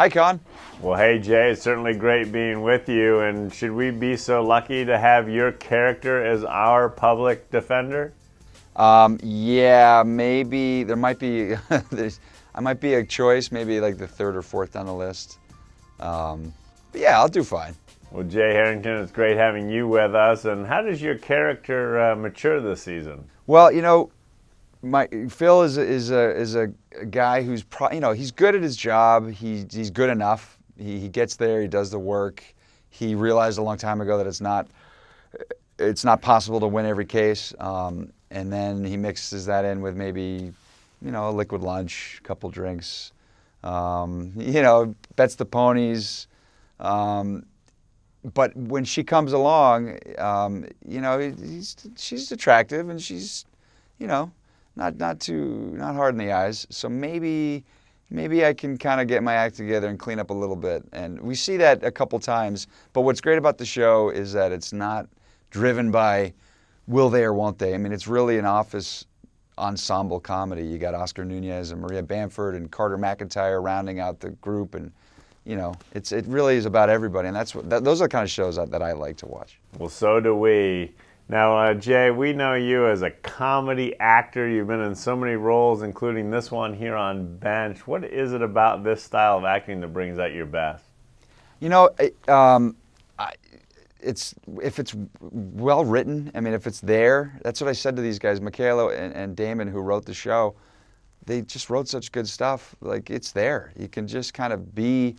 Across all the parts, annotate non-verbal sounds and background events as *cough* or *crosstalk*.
Hi, Con. Well, hey, Jay, it's certainly great being with you. And should we be so lucky to have your character as our public defender? Um, yeah, maybe there might be, *laughs* there's, I might be a choice, maybe like the third or fourth on the list. Um, but yeah, I'll do fine. Well, Jay Harrington, it's great having you with us. And how does your character uh, mature this season? Well, you know, my Phil is is a is a guy who's pro, you know he's good at his job. He he's good enough. He he gets there. He does the work. He realized a long time ago that it's not it's not possible to win every case. Um, and then he mixes that in with maybe you know a liquid lunch, a couple drinks. Um, you know, bets the ponies. Um, but when she comes along, um, you know, she's attractive and she's, you know, not not too not hard in the eyes. So maybe maybe I can kind of get my act together and clean up a little bit. And we see that a couple times. But what's great about the show is that it's not driven by will they or won't they. I mean, it's really an office ensemble comedy. You got Oscar Nunez and Maria Bamford and Carter McIntyre rounding out the group and. You know, it's it really is about everybody, and that's what that, those are the kind of shows that, that I like to watch. Well, so do we. Now, uh, Jay, we know you as a comedy actor. You've been in so many roles, including this one here on Bench. What is it about this style of acting that brings out your best? You know, um, I, it's if it's well written. I mean, if it's there, that's what I said to these guys, Michaelo and, and Damon, who wrote the show. They just wrote such good stuff. Like it's there. You can just kind of be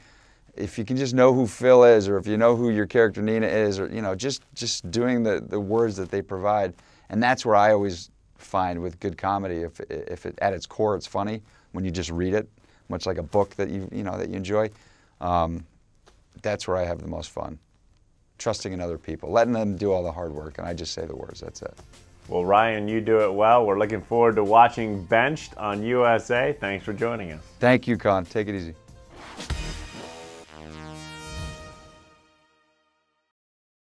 if you can just know who Phil is, or if you know who your character Nina is, or you know, just just doing the the words that they provide, and that's where I always find with good comedy, if if it, at its core it's funny when you just read it, much like a book that you you know that you enjoy, um, that's where I have the most fun, trusting in other people, letting them do all the hard work, and I just say the words. That's it. Well, Ryan, you do it well. We're looking forward to watching Benched on USA. Thanks for joining us. Thank you, Con. Take it easy.